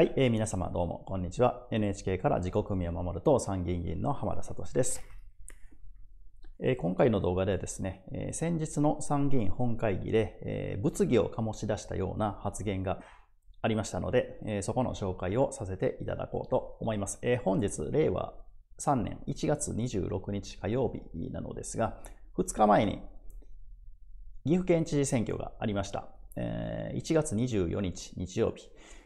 はい、えー、皆様どうもこんにちは。NHK から自国民を守る党参議院議員の浜田聡です。えー、今回の動画ではですね、えー、先日の参議院本会議で、えー、物議を醸し出したような発言がありましたので、えそこの紹介をさせていただこうと思います。え本日、令和3年1月26日火曜日なのですが、2日前に岐阜県知事選挙がありました。え1月24日日曜日。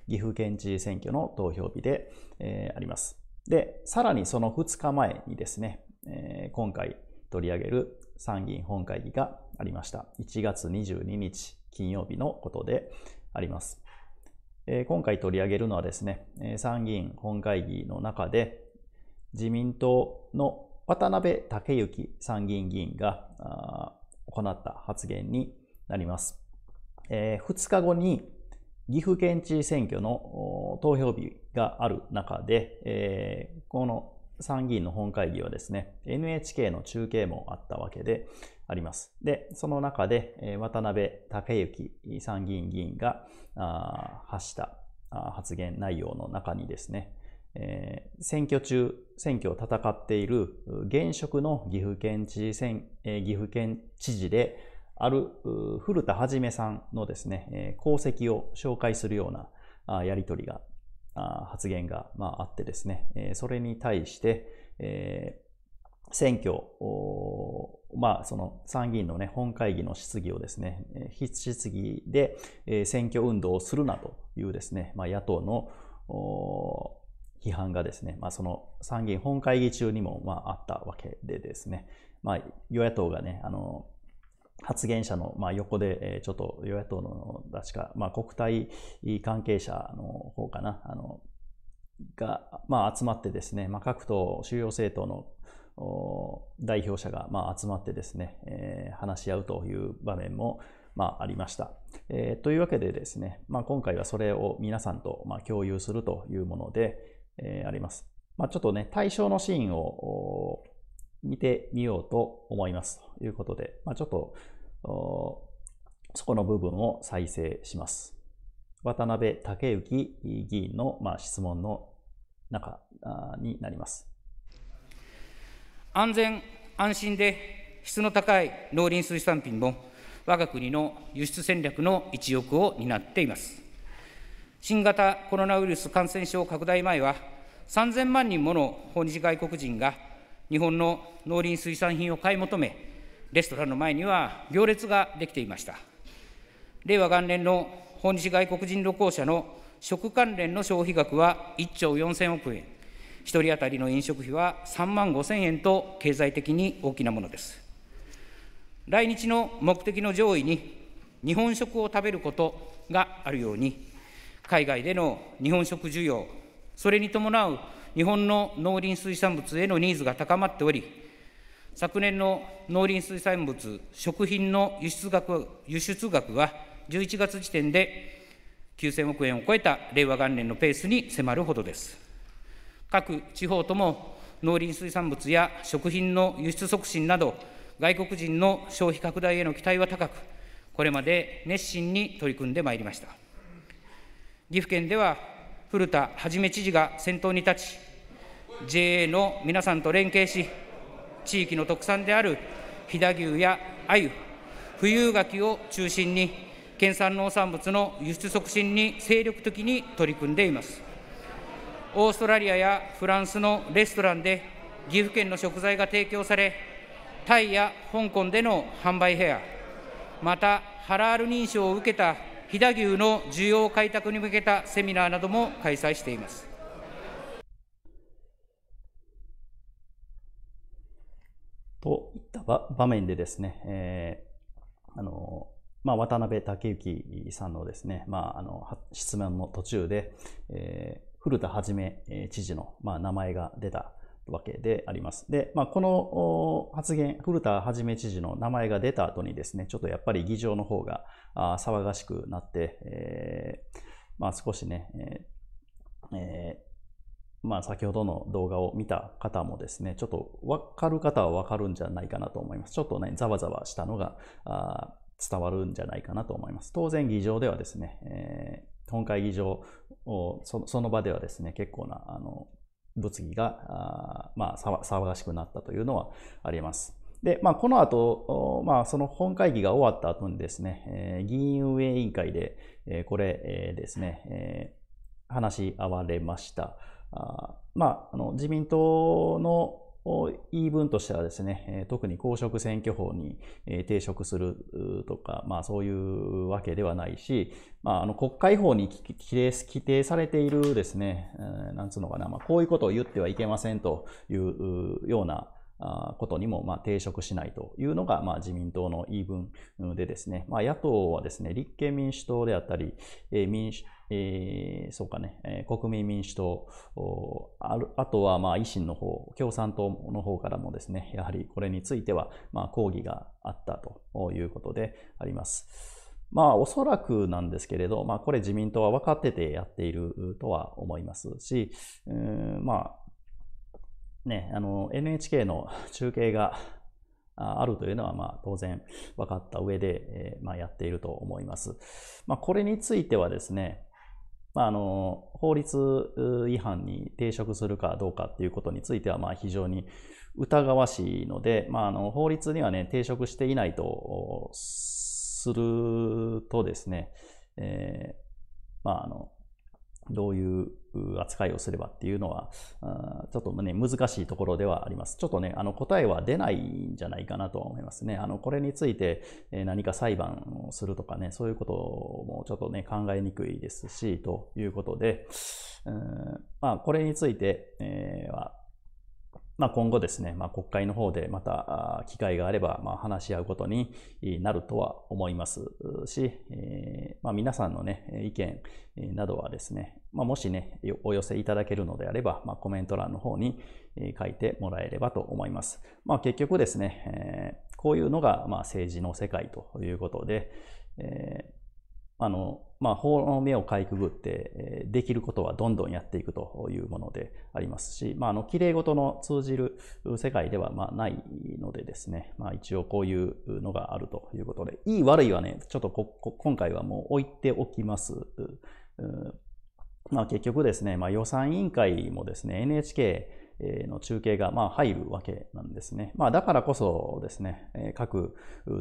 岐阜県知事選挙の投票日で、えー、あります。で、さらにその2日前にですね、えー、今回取り上げる参議院本会議がありました。1月22日金曜日のことであります。えー、今回取り上げるのはですね、参議院本会議の中で自民党の渡辺武之参議院議員が行った発言になります。えー、2日後に岐阜県知事選挙の投票日がある中で、この参議院の本会議はですね、NHK の中継もあったわけであります。で、その中で渡辺武之参議院議員が発した発言内容の中にですね、選挙中、選挙を戦っている現職の岐阜県知事選、岐阜県知事で、ある古田はじめさんのですね、功績を紹介するようなやりとりが、発言があってですね、それに対して、選挙、まあ、その参議院のね、本会議の質疑をですね、必質疑で選挙運動をするなというですね、まあ、野党の批判がですね、まあ、その参議院本会議中にもまああったわけでですね、まあ、与野党がね、あの発言者の、ま横で、えちょっと与野党の、確か、ま国対関係者の方かな、あの、が、ま集まってですね、ま各党、主要政党の代表者が、ま集まってですね、え話し合うという場面も、まあ、りました。えというわけでですね、ま今回はそれを皆さんと、ま共有するというもので、えあります。まちょっとね、対象のシーンを見てみようと思いますということで、まあ、ちょっとそこの部分を再生します。渡辺武之議員の、まあ、質問の中になります。安全安心で質の高い農林水産品も我が国の輸出戦略の一翼を担っています。新型コロナウイルス感染症拡大前は、3000万人もの訪日外国人が日本の農林水産品を買い求め、レストランの前には行列ができていました。令和元年の訪日外国人旅行者の食関連の消費額は1兆4000億円、1人当たりの飲食費は3万5000円と経済的に大きなものです。来日の目的の上位に、日本食を食べることがあるように、海外での日本食需要、それに伴う日本の農林水産物へのニーズが高まっており、昨年の農林水産物、食品の輸出額輸出額は、11月時点で9000億円を超えた令和元年のペースに迫るほどです。各地方とも農林水産物や食品の輸出促進など、外国人の消費拡大への期待は高く、これまで熱心に取り組んでまいりました。岐阜県では古田一知事が先頭に立ち、JA の皆さんと連携し、地域の特産である飛騨牛や鮎、富有柿を中心に、県産農産物の輸出促進に精力的に取り組んでいます。オーストラリアやフランスのレストランで岐阜県の食材が提供され、タイや香港での販売ヘア、またハラール認証を受けた飛騨牛の需要開拓に向けたセミナーなども開催しています。といった場面でですね、えー、あのまあ、渡辺武之さんのですね、まあ、あの質問の途中で、えー、古田はじめ知事の、まあ、名前が出たわけであります。で、まあ、この発言、古田一知事の名前が出た後にですね、ちょっとやっぱり議場の方が騒がしくなって、えー、まあ、少しね、えーえー、まあ、先ほどの動画を見た方もですね、ちょっと分かる方は分かるんじゃないかなと思います。ちょっとね、ざわざわしたのが伝わるんじゃないかなと思います。当然、議場ではですね、えー、本会議場その場ではですね、結構な、あの、物議が、まあ、騒がしくなったというのはあります。で、まあ、この後、まあ、その本会議が終わった後にですね、え議員運営委員会で、えこれ、えですね、え話し合われました。あまあ、あの自民党の言い分としてはですね、特に公職選挙法に抵触するとか、まあそういうわけではないし、まああの国会法に規定されているですね、なんつうのかな、まあこういうことを言ってはいけませんというようなことにもま抵触しないというのがま自民党の言い分でですね、まあ、野党はですね、立憲民主党であったり、え民主えー、そうかね、えー、国民民主党、ああとはまあ維新の方、共産党の方からもですね、やはりこれについてはま抗議があったということであります。まあ、おそらくなんですけれど、まあ、これ自民党は分かっててやっているとは思いますし、うん、まあ、ね、あの、NHK の中継があるというのは、まあ、当然分かった上で、えまあ、やっていると思います。まあ、これについてはですね、まあ、あの、法律違反に抵触するかどうかっていうことについては、まあ、非常に疑わしいので、まあ、あの、法律にはね、抵触していないとするとですね、えー、まあ、あの、どういう扱いをすればっていうのは、ちょっとね、難しいところではあります。ちょっとね、あの答えは出ないんじゃないかなとは思いますね。あの、これについて何か裁判をするとかね、そういうこともちょっとね、考えにくいですし、ということで、うんまあ、これについては、まあ、今後ですね、まあ、国会の方でまた機会があれば、まあ、話し合うことになるとは思いますし、えー、まあ、皆さんの、ね、意見などはですね、まあ、もしね、お寄せいただけるのであれば、まあ、コメント欄の方に書いてもらえればと思います。まあ、結局ですね、えー、こういうのが、まあ、政治の世界ということで、えー、あのまあ、法の目をかいくぐって、できることはどんどんやっていくというものでありますし、まあ、あの、綺麗事の通じる世界では、まあ、ないのでですね、まあ、一応こういうのがあるということで、いい悪いはね、ちょっと今回はもう置いておきます。まあ、結局ですね、まあ、予算委員会もですね、NHK の中継がま入るわけなんですね。まあ、だからこそですね、各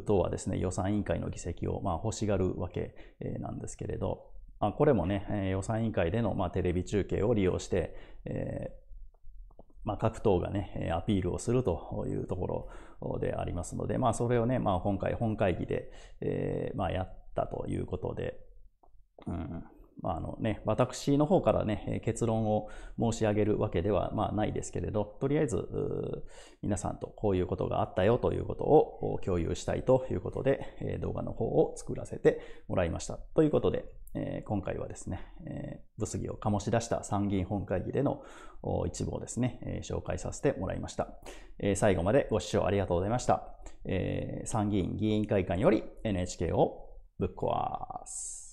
党はですね、予算委員会の議席をま欲しがるわけなんですけれど、まこれもね、予算委員会でのまテレビ中継を利用して、えま各党がね、アピールをするというところでありますので、まあ、それをね、まあ、今回、本会議で、えまやったということで、うんまあ、あのね、私の方からね、結論を申し上げるわけではまあないですけれど、とりあえず、皆さんとこういうことがあったよということを共有したいということで、動画の方を作らせてもらいました。ということで、今回はですね、物議を醸し出した参議院本会議での一部をですね、紹介させてもらいました。最後までご視聴ありがとうございました。参議院議員会館より NHK をぶっ壊す。